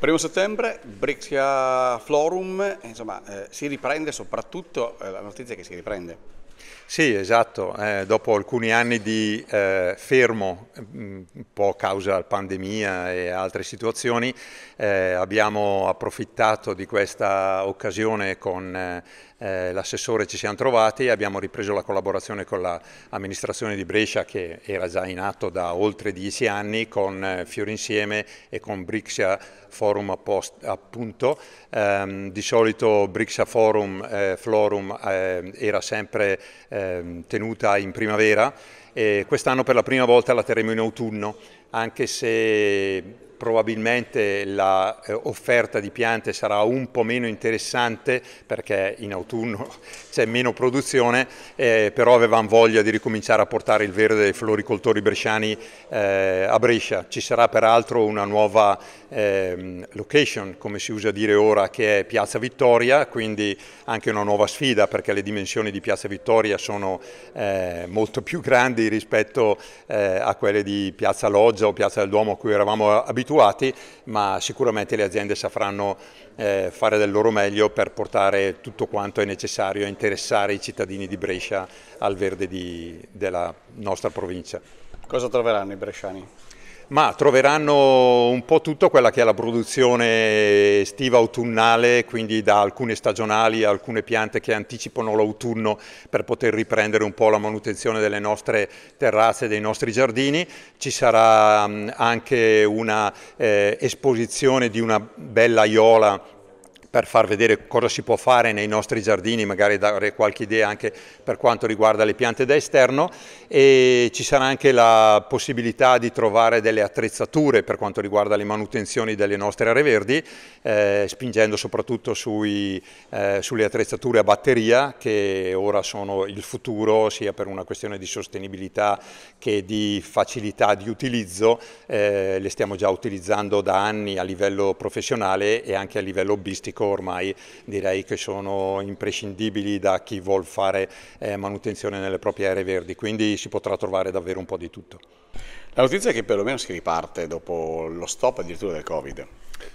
1 settembre, Brixia Forum, insomma, eh, si riprende soprattutto eh, la notizia che si riprende. Sì, esatto. Eh, dopo alcuni anni di eh, fermo, mm, un po' a causa della pandemia e altre situazioni, eh, abbiamo approfittato di questa occasione con eh, eh, l'assessore, ci siamo trovati e abbiamo ripreso la collaborazione con l'amministrazione di Brescia che era già in atto da oltre dieci anni con eh, Fiori Insieme e con Brixia Forum Post, appunto. Ehm, di solito Brixia Forum, Florum ehm, era sempre Ehm, tenuta in primavera e quest'anno per la prima volta la terremo in autunno, anche se probabilmente l'offerta eh, di piante sarà un po' meno interessante perché in autunno c'è meno produzione, eh, però avevamo voglia di ricominciare a portare il verde dei floricoltori bresciani eh, a Brescia. Ci sarà peraltro una nuova eh, location, come si usa dire ora, che è Piazza Vittoria, quindi anche una nuova sfida perché le dimensioni di Piazza Vittoria sono eh, molto più grandi rispetto eh, a quelle di Piazza Loggia o Piazza del Duomo a cui eravamo abituati, ma sicuramente le aziende sapranno eh, fare del loro meglio per portare tutto quanto è necessario a interessare i cittadini di Brescia al verde di, della nostra provincia. Cosa troveranno i bresciani? Ma troveranno un po' tutto quella che è la produzione estiva autunnale, quindi da alcune stagionali a alcune piante che anticipano l'autunno per poter riprendere un po' la manutenzione delle nostre terrazze, dei nostri giardini. Ci sarà anche una eh, di una bella aiola per far vedere cosa si può fare nei nostri giardini, magari dare qualche idea anche per quanto riguarda le piante da esterno e ci sarà anche la possibilità di trovare delle attrezzature per quanto riguarda le manutenzioni delle nostre aree verdi, eh, spingendo soprattutto sui, eh, sulle attrezzature a batteria che ora sono il futuro sia per una questione di sostenibilità che di facilità di utilizzo, eh, le stiamo già utilizzando da anni a livello professionale e anche a livello hobbistico fresco ormai direi che sono imprescindibili da chi vuole fare eh, manutenzione nelle proprie aree verdi, quindi si potrà trovare davvero un po' di tutto. La notizia è che perlomeno si riparte dopo lo stop addirittura del Covid.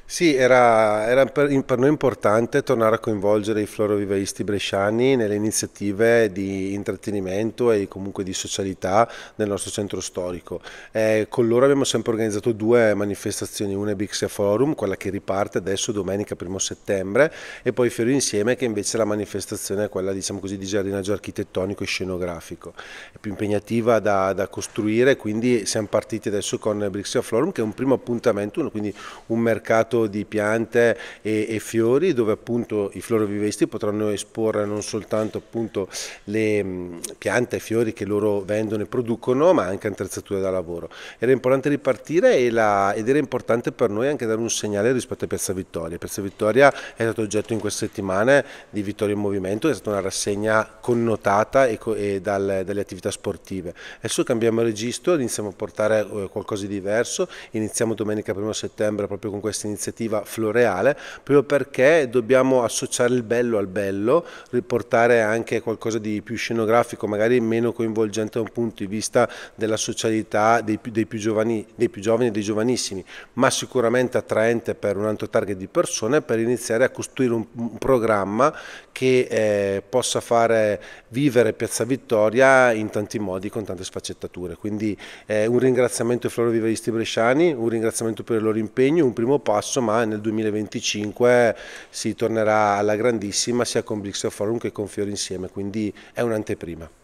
Sì, era, era per, per, noi importante tornare a coinvolgere i florovivaisti bresciani nelle iniziative di intrattenimento e comunque di socialità nel nostro centro storico. Eh, con loro abbiamo sempre organizzato due manifestazioni, una è Bixia Forum, quella che riparte adesso domenica 1 settembre, e poi Fiori Insieme che invece è la manifestazione è quella diciamo così, di giardinaggio architettonico e scenografico. È più impegnativa da, da costruire, quindi siamo partiti adesso con Bixia Forum che è un primo appuntamento, quindi un mercato mercato di piante e, e fiori dove appunto i florovivisti potranno esporre non soltanto appunto le mh, mm, piante e fiori che loro vendono e producono ma anche attrezzature da lavoro. Era importante ripartire e la, ed era importante per noi anche dare un segnale rispetto a Piazza Vittoria. Piazza Vittoria è stato oggetto in queste settimane di Vittoria in Movimento, è stata una rassegna connotata e, e dal, dalle attività sportive. Adesso cambiamo registro, iniziamo a portare eh, qualcosa di diverso, iniziamo domenica 1 settembre proprio con questi questa iniziativa floreale, proprio perché dobbiamo associare il bello al bello, riportare anche qualcosa di più scenografico, magari meno coinvolgente da un punto di vista della socialità dei più, dei più, giovani, dei più giovani e dei giovanissimi, ma sicuramente attraente per un altro target di persone per iniziare a costruire un, un programma che eh, possa fare vivere Piazza Vittoria in tanti modi, con tante sfaccettature. Quindi eh, un ringraziamento ai florovivaisti bresciani, un ringraziamento per il loro impegno, un primo passo passo, ma nel 2025 si tornerà alla grandissima sia con Blixer Forum che con Fiori insieme, quindi è un'anteprima.